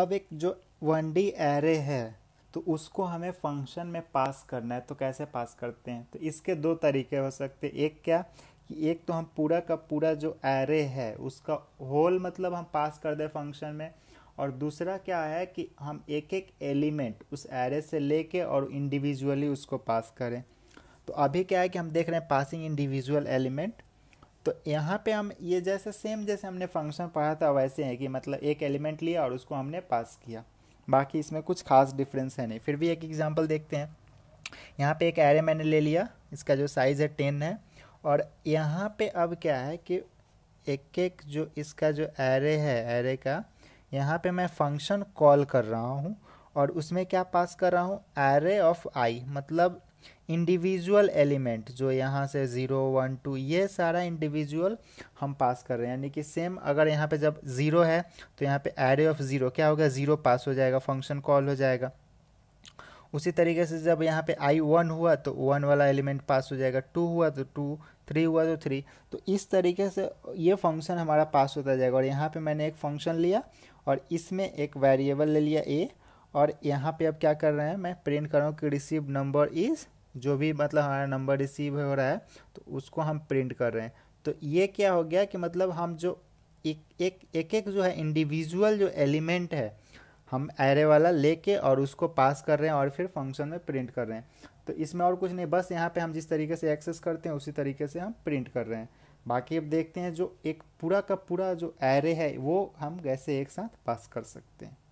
अब एक जो वन डी एरे है तो उसको हमें फंक्शन में पास करना है तो कैसे पास करते हैं तो इसके दो तरीके हो सकते हैं एक क्या कि एक तो हम पूरा का पूरा जो एरे है उसका होल मतलब हम पास कर दें फंक्शन में और दूसरा क्या है कि हम एक एक एलिमेंट उस एरे से लेके और इंडिविजुअली उसको पास करें तो अभी क्या है कि हम देख रहे हैं पासिंग इंडिविजुअल एलिमेंट तो यहाँ पे हम ये जैसे सेम जैसे हमने फंक्शन पढ़ा था वैसे है कि मतलब एक एलिमेंट लिया और उसको हमने पास किया बाकी इसमें कुछ खास डिफरेंस है नहीं फिर भी एक एग्जाम्पल देखते हैं यहाँ पे एक एरे मैंने ले लिया इसका जो साइज़ है टेन है और यहाँ पे अब क्या है कि एक एक जो इसका जो एरे है एरे का यहाँ पे मैं फंक्शन कॉल कर रहा हूँ और उसमें क्या पास कर रहा हूँ एरे ऑफ आई मतलब इंडिविजुअल एलिमेंट जो यहाँ से ज़ीरो वन टू ये सारा इंडिविजुअल हम पास कर रहे हैं यानी कि सेम अगर यहाँ पे जब ज़ीरो है तो यहाँ पे एरे ऑफ ज़ीरो क्या होगा ज़ीरो पास हो जाएगा फंक्शन कॉल हो जाएगा उसी तरीके से जब यहाँ पे आई वन हुआ तो वन वाला एलिमेंट पास हो जाएगा टू हुआ तो टू थ्री हुआ तो थ्री तो इस तरीके से ये फंक्शन हमारा पास होता जाएगा और यहाँ पर मैंने एक फंक्शन लिया और इसमें एक वेरिएबल ले लिया ए और यहाँ पर अब क्या कर रहे हैं मैं प्रिंट कर रहा हूँ कि रिसीव नंबर इज़ जो भी मतलब हमारा नंबर रिसीव हो रहा है तो उसको हम प्रिंट कर रहे हैं तो ये क्या हो गया कि मतलब हम जो एक एक एक एक जो है इंडिविजुअल जो एलिमेंट है हम एरे वाला लेके और उसको पास कर रहे हैं और फिर फंक्शन में प्रिंट कर रहे हैं तो इसमें और कुछ नहीं बस यहाँ पे हम जिस तरीके से एक्सेस करते हैं उसी तरीके से हम प्रिंट कर रहे हैं बाकी अब देखते हैं जो एक पूरा का पूरा जो एरे है वो हम कैसे एक साथ पास कर सकते हैं